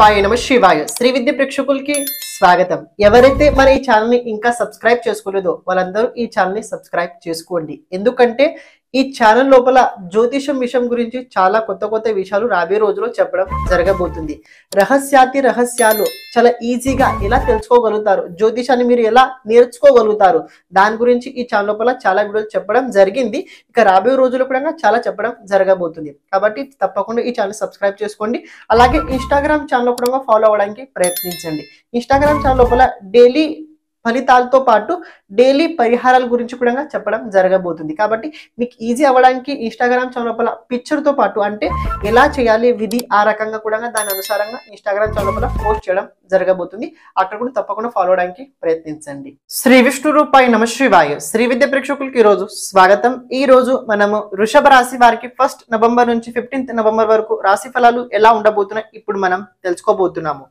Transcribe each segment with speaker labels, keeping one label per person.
Speaker 1: పాయ నమ శివాయ శ్రీ విద్య ప్రేక్షకులకి స్వాగతం ఎవరైతే మన ఈ ఛానల్ని ఇంకా సబ్స్క్రైబ్ చేసుకోలేదో వాళ్ళందరూ ఈ ఛానల్ని సబ్స్క్రైబ్ చేసుకోండి ఎందుకంటే ఈ ఛానల్ లోపల జ్యోతిషం విషయం గురించి చాలా కొత్త కొత్త విషయాలు రాబోయే రోజుల్లో చెప్పడం జరగబోతుంది రహస్యాతి రహస్యాలు చాలా ఈజీగా ఎలా తెలుసుకోగలుగుతారు జ్యోతిషాన్ని మీరు ఎలా నేర్చుకోగలుగుతారు దాని గురించి ఈ ఛానల్ లోపల చాలా వీడియోలు చెప్పడం జరిగింది ఇక రాబోయే రోజులు కూడా చాలా చెప్పడం జరగబోతుంది కాబట్టి తప్పకుండా ఈ ఛానల్ సబ్స్క్రైబ్ చేసుకోండి అలాగే ఇన్స్టాగ్రామ్ ఛానల్ కూడా ఫాలో అవ్వడానికి ప్రయత్నించండి ఇన్స్టాగ్రామ్ ఛానల్ లోపల డైలీ ఫలితాలతో పాటు డైలీ పరిహారాల గురించి కూడా చెప్పడం జరగబోతుంది కాబట్టి మీకు ఈజీ అవ్వడానికి ఇన్స్టాగ్రామ్ పిక్చర్ పిక్చర్తో పాటు అంటే ఎలా చేయాలి విధి ఆ రకంగా కూడా దాని అనుసారంగా ఇన్స్టాగ్రామ్ లోపల పోస్ట్ చేయడం జరగబోతుంది అక్కడ కూడా తప్పకుండా ఫాలో అవడానికి ప్రయత్నించండి శ్రీ విష్ణు రూపాయి నమ శివాయ శ్రీ విద్య ప్రేక్షకులకి ఈరోజు స్వాగతం ఈ రోజు మనము వృషభ రాశి వారికి ఫస్ట్ నవంబర్ నుంచి ఫిఫ్టీన్త్ నవంబర్ వరకు రాశి ఫలాలు ఎలా ఉండబోతున్నాయి ఇప్పుడు మనం తెలుసుకోబోతున్నాము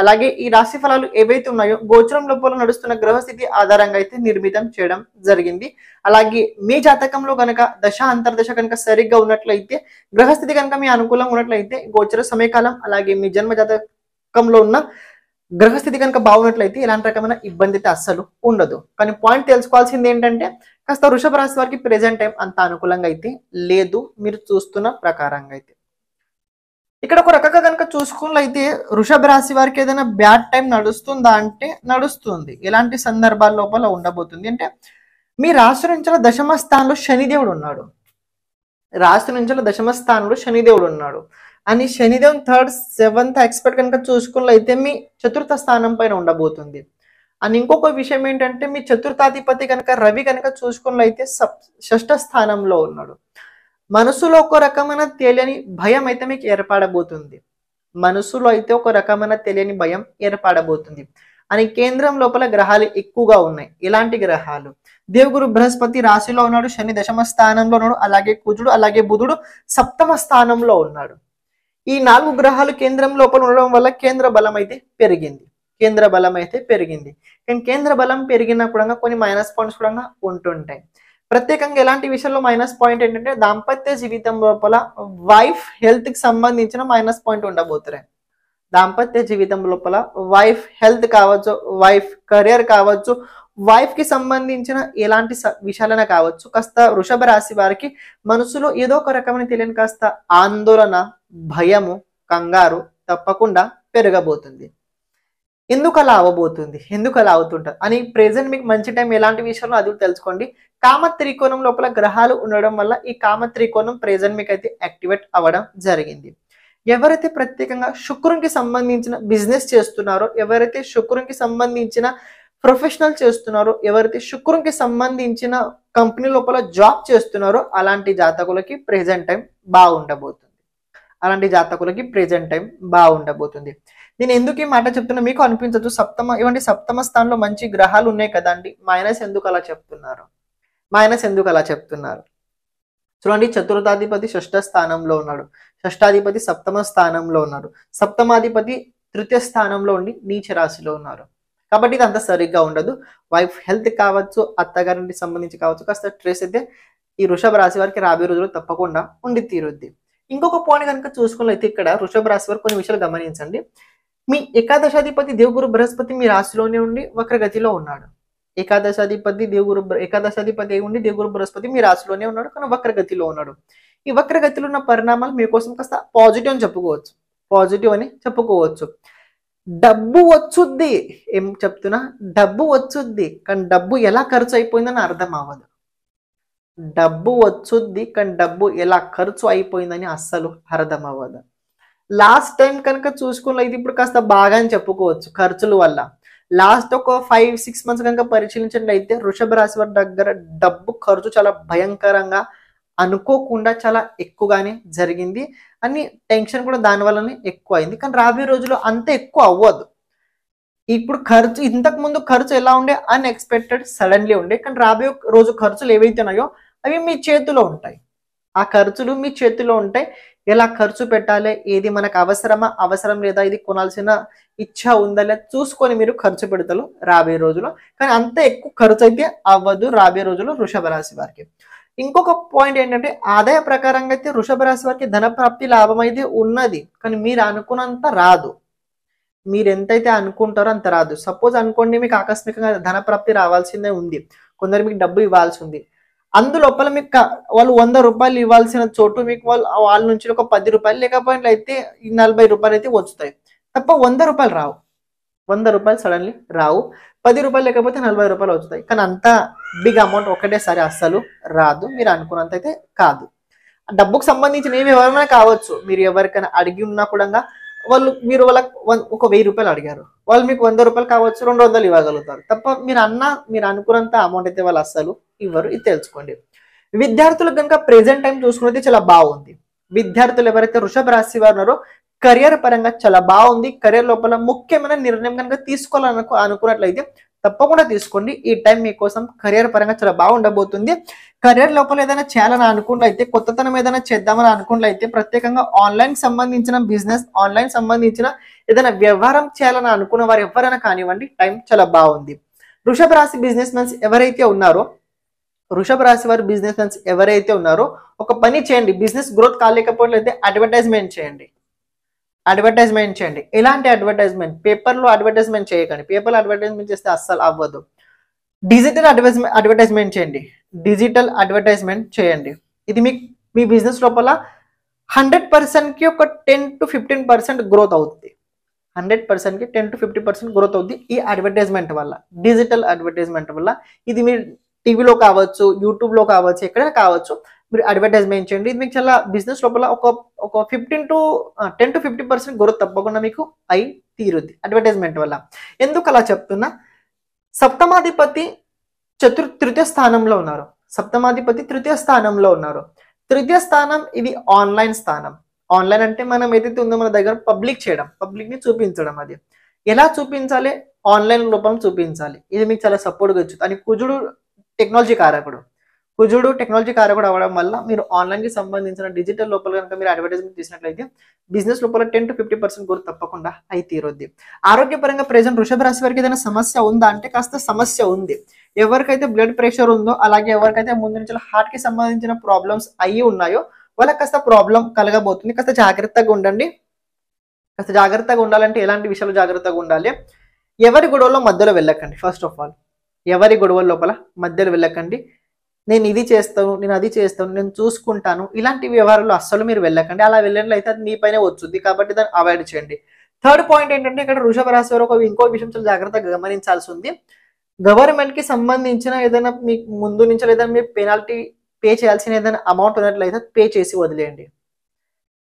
Speaker 1: అలాగే ఈ రాశి ఫలాలు ఏవైతే ఉన్నాయో గోచరం లోపల నడుస్తున్న గ్రహస్థితి ఆధారంగా అయితే నిర్మితం చేయడం జరిగింది అలాగే మీ జాతకంలో గనక దశ అంతర్దశ కనుక సరిగ్గా ఉన్నట్లయితే గ్రహస్థితి కనుక మీ అనుకూలంగా ఉన్నట్లయితే గోచర సమయకాలం అలాగే మీ జన్మ జాతకంలో ఉన్న గ్రహస్థితి కనుక బాగున్నట్లయితే ఎలాంటి రకమైన ఇబ్బంది అయితే అస్సలు ఉండదు కానీ పాయింట్ తెలుసుకోవాల్సింది ఏంటంటే కాస్త వృషభ రాశి వారికి ప్రెజెంట్ టైం అంత అనుకూలంగా అయితే లేదు మీరు చూస్తున్న ప్రకారంగా అయితే ఇక్కడ ఒక రకంగా కనుక చూసుకున్నట్లయితే వృషభ రాశి వారికి ఏదైనా బ్యాడ్ టైం నడుస్తుందా అంటే నడుస్తుంది ఎలాంటి సందర్భాల లోపల ఉండబోతుంది అంటే మీ రాశి నుంచి దశమ స్థానంలో శనిదేవుడు ఉన్నాడు రాశి నుంచి దశమ స్థానంలో శనిదేవుడు ఉన్నాడు అని శనిదేవుని థర్డ్ సెవెంత్ ఎక్స్పర్ట్ కనుక చూసుకున్నట్లయితే మీ చతుర్థ స్థానం పైన ఉండబోతుంది అని ఇంకొక విషయం ఏంటంటే మీ చతుర్థాధిపతి కనుక రవి కనుక చూసుకున్నట్లయితే సప్ షష్ఠ స్థానంలో ఉన్నాడు మనసులో ఒక రకమైన తెలియని భయం అయితే మీకు ఏర్పడబోతుంది మనసులో అయితే ఒక రకమైన తెలియని భయం ఏర్పడబోతుంది అని కేంద్రం లోపల గ్రహాలు ఎక్కువగా ఉన్నాయి ఇలాంటి గ్రహాలు దేవుగురు బృహస్పతి రాశిలో ఉన్నాడు శని దశమ స్థానంలో ఉన్నాడు అలాగే కుజుడు అలాగే బుధుడు సప్తమ స్థానంలో ఉన్నాడు ఈ నాలుగు గ్రహాలు కేంద్రం లోపల ఉండడం వల్ల కేంద్ర బలం అయితే పెరిగింది కేంద్ర బలం అయితే పెరిగింది కానీ కేంద్ర బలం పెరిగినా కూడా కొన్ని మైనస్ పాయింట్స్ కూడా ఉంటుంటాయి ప్రత్యేకంగా ఎలాంటి విషయంలో మైనస్ పాయింట్ ఏంటంటే దాంపత్య జీవితం లోపల వైఫ్ హెల్త్ కి సంబంధించిన మైనస్ పాయింట్ ఉండబోతున్నాయి దాంపత్య జీవితం లోపల వైఫ్ హెల్త్ కావచ్చు వైఫ్ కెరియర్ కావచ్చు వైఫ్ కి సంబంధించిన ఎలాంటి విషయాలైనా కావచ్చు కాస్త వృషభ రాశి వారికి మనసులో ఏదో ఒక రకమైన తెలియని కాస్త ఆందోళన భయము కంగారు తప్పకుండా పెరగబోతుంది ఎందుకు అలా అవ్వబోతుంది ఎందుకు అలా అవుతుంటుంది అని ప్రెజెంట్ మీకు మంచి టైం ఎలాంటి విషయంలో అది తెలుసుకోండి కామ త్రికోణం లోపల గ్రహాలు ఉండడం వల్ల ఈ కామ త్రికోణం ప్రెజెంట్ మీకు అయితే యాక్టివేట్ అవ్వడం జరిగింది ఎవరైతే ప్రత్యేకంగా శుక్రునికి సంబంధించిన బిజినెస్ చేస్తున్నారో ఎవరైతే శుక్రునికి సంబంధించిన ప్రొఫెషనల్ చేస్తున్నారో ఎవరైతే శుక్రునికి సంబంధించిన కంపెనీ లోపల జాబ్ చేస్తున్నారో అలాంటి జాతకులకి ప్రెజెంట్ టైం బాగుండబోతుంది అలాంటి జాతకులకి ప్రెజెంట్ టైం బాగుండబోతుంది నేను ఎందుకు ఈ మాట చెప్తున్నా మీకు అనిపించదు సప్తమ ఇవ్వండి సప్తమ స్థానంలో మంచి గ్రహాలు ఉన్నాయి కదండి మైనస్ ఎందుకు అలా చెప్తున్నారు మైనస్ ఎందుకు అలా చెప్తున్నారు చూడండి చతుర్థాధిపతి షష్ఠ స్థానంలో ఉన్నాడు షష్టాధిపతి సప్తమ స్థానంలో ఉన్నాడు సప్తమాధిపతి తృతీయ స్థానంలో ఉండి నీచ రాశిలో ఉన్నారు కాబట్టి ఇది అంత సరిగ్గా ఉండదు వైఫ్ హెల్త్ కావచ్చు అత్తగారికి సంబంధించి కావచ్చు కాస్త స్ట్రెస్ అయితే ఈ వృషభ రాశి వారికి రాబోయే రోజులు తప్పకుండా ఉండి తీరుద్ది ఇంకొక పాయింట్ కనుక చూసుకున్నట్లయితే ఇక్కడ వృషభ రాశి వారు కొన్ని విషయాలు గమనించండి మీ ఏకాదశాధిపతి దేవగురు బృహస్పతి మీ రాశిలోనే ఉండి వక్రగతిలో ఉన్నాడు ఏకాదశాధిపతి దేవుగురు ఏకాదశాధిపతి ఉండి దేవుగురు బృహస్పతి మీ రాశిలోనే ఉన్నాడు కానీ వక్రగతిలో ఉన్నాడు ఈ వక్రగతిలో ఉన్న పరిణామాలు మీకోసం కాస్త పాజిటివ్ అని చెప్పుకోవచ్చు పాజిటివ్ అని చెప్పుకోవచ్చు డబ్బు వచ్చుద్ది ఏం చెప్తున్నా డబ్బు వచ్చుద్ది కానీ డబ్బు ఎలా ఖర్చు అయిపోయిందని అర్థం అవ్వదు డబ్బు వచ్చుద్ది కానీ డబ్బు ఎలా ఖర్చు అయిపోయిందని అస్సలు అర్థం అవ్వదు లాస్ట్ టైం కనుక చూసుకున్నది ఇప్పుడు కాస్త బాగా అని చెప్పుకోవచ్చు ఖర్చుల వల్ల లాస్ట్ ఒక ఫైవ్ సిక్స్ మంత్స్ కనుక పరిశీలించినట్లయితే వృషభ రాశి వారి దగ్గర డబ్బు ఖర్చు చాలా భయంకరంగా అనుకోకుండా చాలా ఎక్కువగానే జరిగింది అని టెన్షన్ కూడా దాని వల్లనే ఎక్కువ అయింది కానీ రాబోయే రోజుల్లో అంత ఎక్కువ అవ్వదు ఇప్పుడు ఖర్చు ఇంతకు ముందు ఖర్చు ఎలా ఉండే అన్ఎక్స్పెక్టెడ్ సడన్లీ ఉండే కానీ రాబోయే రోజు ఖర్చులు ఏవైతే ఉన్నాయో అవి మీ చేతిలో ఉంటాయి ఆ ఖర్చులు మీ చేతిలో ఉంటాయి ఎలా ఖర్చు పెట్టాలి ఏది మనకు అవసరమా అవసరం లేదా ఇది కొనాల్సిన ఇచ్చ ఉందా లేదా చూసుకొని మీరు ఖర్చు పెడతారు రాబోయే రోజులో కానీ అంత ఎక్కువ ఖర్చు అయితే అవ్వదు రాబోయే రోజుల్లో వృషభ రాశి వారికి ఇంకొక పాయింట్ ఏంటంటే ఆదాయ ప్రకారంగా అయితే వృషభ రాశి వారికి ధనప్రాప్తి లాభం అయితే ఉన్నది కానీ మీరు అనుకున్నంత రాదు మీరు ఎంతైతే అనుకుంటారో అంత రాదు సపోజ్ అనుకోండి మీకు ఆకస్మికంగా ధనప్రాప్తి రావాల్సిందే ఉంది కొందరు మీకు డబ్బు ఇవ్వాల్సి ఉంది అందులోపల మీకు వాళ్ళు వంద రూపాయలు ఇవ్వాల్సిన చోటు మీకు వాళ్ళు వాళ్ళ నుంచి ఒక పది రూపాయలు లేకపోయినా అయితే నలభై రూపాయలు అయితే వస్తాయి తప్ప వంద రూపాయలు రావు వంద రూపాయలు సడన్లీ రావు పది రూపాయలు లేకపోతే నలభై రూపాయలు వస్తాయి కానీ అంత బిగ్ అమౌంట్ ఒకటేసారి అస్సలు రాదు మీరు అనుకున్నంత అయితే కాదు డబ్బుకు సంబంధించిన ఏమి ఎవరైనా కావచ్చు మీరు ఎవరికైనా అడిగి ఉన్నా కూడా వాళ్ళు మీరు వాళ్ళకి ఒక వెయ్యి రూపాయలు అడిగారు వాళ్ళు మీకు వంద రూపాయలు కావచ్చు రెండు వందలు ఇవ్వగలుగుతారు తప్ప మీరు అన్న మీరు అనుకున్నంత అమౌంట్ అయితే వాళ్ళు అస్సలు ఇవ్వరు ఇది తెలుసుకోండి విద్యార్థులు కనుక ప్రెసెంట్ టైం చూసుకున్నది చాలా బాగుంది విద్యార్థులు ఎవరైతే వృషభ రాశి వారు ఉన్నారో కెరియర్ పరంగా చాలా బాగుంది కెరియర్ లోపల ముఖ్యమైన నిర్ణయం కనుక తీసుకోవాలని అనుకున్నట్లయితే తప్పకుండా తీసుకోండి ఈ టైం మీకోసం కెరియర్ పరంగా చాలా బాగుండబోతుంది కెరియర్ లోపల ఏదైనా చేయాలని అనుకున్నట్లయితే కొత్తతనం ఏదైనా చేద్దామని అనుకున్నట్లయితే ప్రత్యేకంగా ఆన్లైన్ సంబంధించిన బిజినెస్ ఆన్లైన్ సంబంధించిన ఏదైనా వ్యవహారం చేయాలని అనుకున్న వారు ఎవరైనా కానివ్వండి టైం చాలా బాగుంది వృషభ రాశి బిజినెస్ మెన్స్ ఎవరైతే ఉన్నారో వృషభ రాశి వారి బిజినెస్ మెన్స్ ఎవరైతే ఉన్నారో ఒక పని చేయండి బిజినెస్ గ్రోత్ కాలేకపోతే అడ్వర్టైజ్మెంట్ చేయండి అడ్వర్టైజ్మెంట్ చేయండి ఎలాంటి అడ్వర్టైజ్మెంట్ పేపర్లో అడ్వర్టైజ్మెంట్ చేయకండి పేపర్లో అడ్వర్టైజ్మెంట్ చేస్తే అస్సలు అవ్వదు డిజిటల్ అడ్వర్టైజ్మెంట్ అడ్వర్టైజ్మెంట్ చేయండి డిజిటల్ అడ్వర్టైజ్మెంట్ చేయండి ఇది మీ మీ బిజినెస్ లోపల హండ్రెడ్ పర్సెంట్కి ఒక ten to fifteen percent growth అవుతుంది హండ్రెడ్ పర్సెంట్కి ten to fifty percent growth అవుతుంది ఈ అడ్వర్టైజ్మెంట్ వల్ల డిజిటల్ అడ్వర్టైజ్మెంట్ వల్ల ఇది మీరు టీవీలో కావచ్చు యూట్యూబ్లో కావచ్చు ఎక్కడైనా కావచ్చు మీరు అడ్వర్టైజ్మెంట్ చేయండి ఇది మీకు చాలా బిజినెస్ లోపల ఒక ఒక fifteen to ten to fifty percent growth తప్పకుండా మీకు అయి తీరుద్ది అడ్వర్టైజ్మెంట్ వల్ల ఎందుకు అలా చెప్తున్నా సప్తమాధిపతి చతుర్ తృతీయ స్థానంలో ఉన్నారు సప్తమాధిపతి తృతీయ స్థానంలో ఉన్నారు తృతీయ స్థానం ఇది ఆన్లైన్ స్థానం ఆన్లైన్ అంటే మనం ఏదైతే ఉందో మన దగ్గర పబ్లిక్ చేయడం పబ్లిక్ని చూపించడం అది ఎలా చూపించాలి ఆన్లైన్ రూపం చూపించాలి ఇది మీకు చాలా సపోర్ట్గా వచ్చు అని కుజుడు టెక్నాలజీ కారకుడు కుజుడు టెక్నాలజీ కారకుడు అవ్వడం వల్ల మీరు ఆన్లైన్కి సంబంధించిన డిజిటల్ లోపల కనుక మీరు అడ్వర్టైజ్మెంట్ చేసినట్లయితే బిజినెస్ లోపల టెన్ టు ఫిఫ్టీ పర్సెంట్ గురు తప్పకుండా అయి తీరుద్ది ఆరోగ్యపరంగా ప్రజెంట్ వృషభ రాశి వారికి ఏదైనా సమస్య ఉందా అంటే కాస్త సమస్య ఉంది ఎవరికైతే బ్లడ్ ప్రెషర్ ఉందో అలాగే ఎవరికైతే ముందు నుంచి హార్ట్కి సంబంధించిన ప్రాబ్లమ్స్ అయ్యి ఉన్నాయో వాళ్ళకి కాస్త ప్రాబ్లం కలగబోతుంది కాస్త జాగ్రత్తగా ఉండండి కాస్త జాగ్రత్తగా ఉండాలంటే ఎలాంటి విషయాలు జాగ్రత్తగా ఉండాలి ఎవరి గొడవలో మధ్యలో వెళ్ళకండి ఫస్ట్ ఆఫ్ ఆల్ ఎవరి గొడవల లోపల మధ్యలో వెళ్ళకండి నేను ఇది చేస్తాను నేను అది చేస్తాను నేను చూసుకుంటాను ఇలాంటి వ్యవహారాలు అస్సలు మీరు వెళ్ళకండి అలా వెళ్ళినట్లయితే అది మీ పైన వచ్చుద్ది కాబట్టి దాన్ని అవాయిడ్ చేయండి థర్డ్ పాయింట్ ఏంటంటే ఇక్కడ వృషభ రాశి వారు ఒక ఇంకో విషయం చాలా జాగ్రత్తగా గమనించాల్సి ఉంది గవర్నమెంట్ కి సంబంధించిన ఏదైనా మీ ముందు నుంచి ఏదైనా మీరు పెనాల్టీ పే చేయాల్సిన ఏదైనా అమౌంట్ ఉన్నట్లయితే పే చేసి వదిలేయండి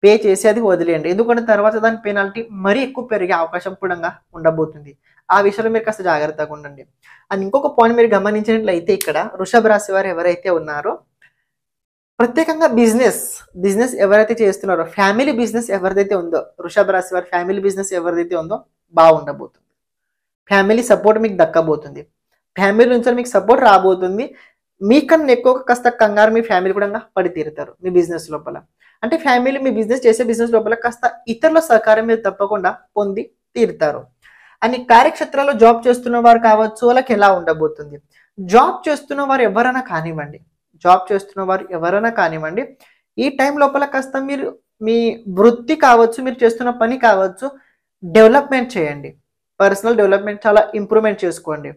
Speaker 1: పే చేసి అది వదిలేయండి ఎందుకంటే తర్వాత దాని పెనాల్టీ మరీ ఎక్కువ పెరిగే అవకాశం కూడా ఉండబోతుంది ఆ విషయంలో మీరు కాస్త జాగ్రత్తగా ఉండండి అండ్ ఇంకొక పాయింట్ మీరు గమనించినట్లయితే ఇక్కడ వృషభ రాశి వారు ఎవరైతే ఉన్నారో ప్రత్యేకంగా బిజినెస్ బిజినెస్ ఎవరైతే చేస్తున్నారో ఫ్యామిలీ బిజినెస్ ఎవరిదైతే ఉందో వృషభ రాశి వారి ఫ్యామిలీ బిజినెస్ ఎవరిదైతే ఉందో బాగుండబోతుంది ఫ్యామిలీ సపోర్ట్ మీకు దక్కబోతుంది ఫ్యామిలీ నుంచి మీకు సపోర్ట్ రాబోతుంది మీకన్నా ఎక్కువ కాస్త కంగారు మీ ఫ్యామిలీ కూడా పడి తీరుతారు మీ బిజినెస్ లోపల అంటే ఫ్యామిలీ మీ బిజినెస్ చేసే బిజినెస్ లోపల కాస్త ఇతరుల సహకారం మీరు తప్పకుండా పొంది తీరుతారు అని కార్యక్షేత్రాల్లో జాబ్ చేస్తున్న వారు కావచ్చు వాళ్ళకి ఎలా ఉండబోతుంది జాబ్ చేస్తున్న వారు ఎవరైనా కానివ్వండి జాబ్ చేస్తున్న వారు ఎవరైనా కానివ్వండి ఈ టైం లోపల కాస్త మీరు మీ వృత్తి కావచ్చు మీరు చేస్తున్న పని కావచ్చు డెవలప్మెంట్ చేయండి పర్సనల్ డెవలప్మెంట్ చాలా ఇంప్రూవ్మెంట్ చేసుకోండి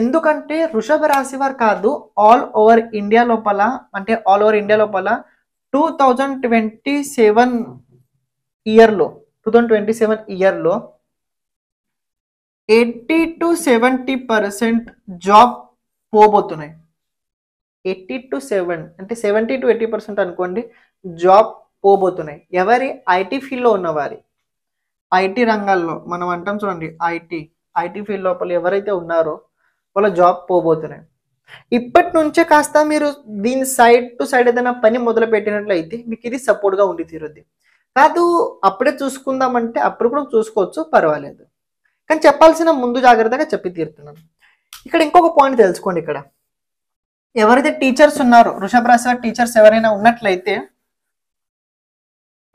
Speaker 1: ఎందుకంటే వృషభ రాశి వారు కాదు ఆల్ ఓవర్ ఇండియా లోపల అంటే ఆల్ ఓవర్ ఇండియా లోపల టూ థౌజండ్ ట్వంటీ సెవెన్ ఇయర్లో టూ థౌజండ్ ట్వంటీ సెవెన్ ఇయర్లో eighty to seventy percent job పోబోతున్నాయి ఎయిటీ టు సెవెన్ అంటే సెవెంటీ టు ఎయిటీ పర్సెంట్ అనుకోండి జాబ్ పోబోతున్నాయి ఎవరి ఐటీ ఫీల్డ్లో ఉన్నవారి ఐటీ రంగాల్లో మనం అంటాం చూడండి ఐటీ ఐటీ ఫీల్డ్ లోపల ఎవరైతే ఉన్నారో వాళ్ళ జాబ్ పోబోతున్నాయి ఇప్పటి నుంచే కాస్త మీరు దీని సైడ్ టు సైడ్ ఏదైనా పని మొదలు పెట్టినట్లయితే మీకు ఇది సపోర్ట్గా ఉండి తీరుద్ది కాదు అప్పుడే చూసుకుందామంటే అప్పుడు కూడా చూసుకోవచ్చు పర్వాలేదు కానీ చెప్పాల్సిన ముందు జాగ్రత్తగా చెప్పి తీరుతున్నాను ఇక్కడ ఇంకొక పాయింట్ తెలుసుకోండి ఇక్కడ ఎవరైతే టీచర్స్ ఉన్నారో వృషభ రాశి టీచర్స్ ఎవరైనా ఉన్నట్లయితే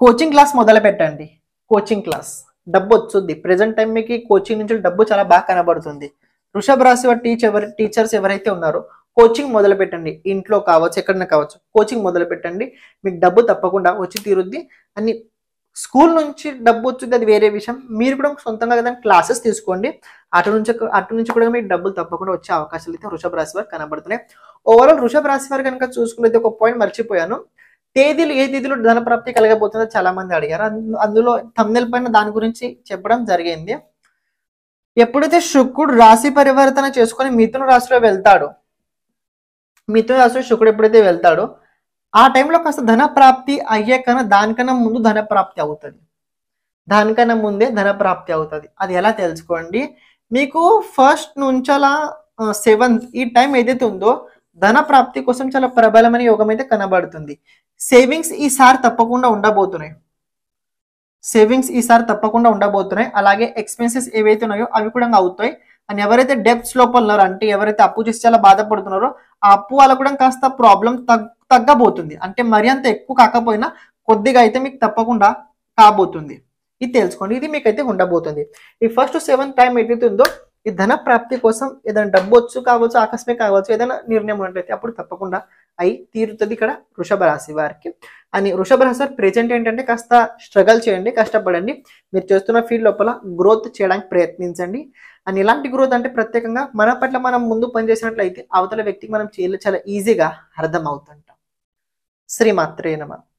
Speaker 1: కోచింగ్ క్లాస్ మొదలు పెట్టండి కోచింగ్ క్లాస్ డబ్బు వచ్చుద్ది ప్రజెంట్ టైం మీకు కోచింగ్ నుంచి డబ్బు చాలా బాగా కనబడుతుంది వృషభ రాశి టీచర్ టీచర్స్ ఎవరైతే ఉన్నారో కోచింగ్ మొదలు పెట్టండి ఇంట్లో కావచ్చు ఎక్కడైనా కావచ్చు కోచింగ్ మొదలు పెట్టండి మీకు డబ్బు తప్పకుండా వచ్చి తీరుద్ది అని స్కూల్ నుంచి డబ్బు వచ్చింది అది వేరే విషయం మీరు కూడా సొంతంగా కదా క్లాసెస్ తీసుకోండి అటు నుంచి అటు నుంచి కూడా మీకు డబ్బులు తప్పకుండా వచ్చే అవకాశాలు అయితే వృషభ రాశి వారు కనబడుతున్నాయి ఓవరాల్ వృషభ రాశి వారు కనుక చూసుకున్నది ఒక పాయింట్ మర్చిపోయాను తేదీలు ఏ తేదీలో ధనప్రాప్తి కలగబోతుందో చాలా మంది అడిగారు అందులో తమిళ పైన దాని గురించి చెప్పడం జరిగింది ఎప్పుడైతే శుక్రుడు రాశి పరివర్తన చేసుకుని మిథున రాశిలో వెళ్తాడు మిథున రాశిలో శుక్రుడు ఎప్పుడైతే వెళ్తాడో ఆ టైంలో కాస్త ధన ప్రాప్తి అయ్యే కన్నా దానికన్నా ముందు ధన ప్రాప్తి అవుతుంది దానికన్నా ముందే ధన ప్రాప్తి అవుతుంది అది ఎలా తెలుసుకోండి మీకు ఫస్ట్ నుంచలా సెవెంత్ ఈ టైం ఏదైతే ఉందో ధన ప్రాప్తి కోసం చాలా ప్రబలమైన యోగం అయితే కనబడుతుంది సేవింగ్స్ ఈసారి తప్పకుండా ఉండబోతున్నాయి సేవింగ్స్ ఈసారి తప్పకుండా ఉండబోతున్నాయి అలాగే ఎక్స్పెన్సెస్ ఏవైతే ఉన్నాయో అవి కూడా అవుతాయి అండ్ ఎవరైతే డెప్స్ లోపల ఉన్నారో అంటే ఎవరైతే అప్పు చేసి చాలా బాధపడుతున్నారో ఆ అప్పు వాళ్ళకు కూడా కాస్త ప్రాబ్లం తగ్గబోతుంది అంటే మరి అంత ఎక్కువ కాకపోయినా కొద్దిగా అయితే మీకు తప్పకుండా కాబోతుంది ఇది తెలుసుకోండి ఇది మీకైతే ఉండబోతుంది ఈ ఫస్ట్ సెవెన్ టైం ఏదైతే ఉందో ఈ ధన ప్రాప్తి కోసం ఏదైనా డబ్బు వచ్చు కావచ్చు ఆకస్మిక కావచ్చు ఏదైనా నిర్ణయం ఉన్నట్లయితే అప్పుడు తప్పకుండా అయి తీరుతుంది ఇక్కడ వృషభ రాశి వారికి అని వృషభ రాశి వారి ప్రెజెంట్ ఏంటంటే కాస్త స్ట్రగల్ చేయండి కష్టపడండి మీరు చేస్తున్న ఫీల్డ్ లోపల గ్రోత్ చేయడానికి ప్రయత్నించండి అండ్ ఇలాంటి గ్రోత్ అంటే ప్రత్యేకంగా మన పట్ల మనం ముందు పనిచేసినట్లయితే అవతల వ్యక్తికి మనం చాలా ఈజీగా అర్థం అవుతుంటాం శ్రీమాత్రే నమ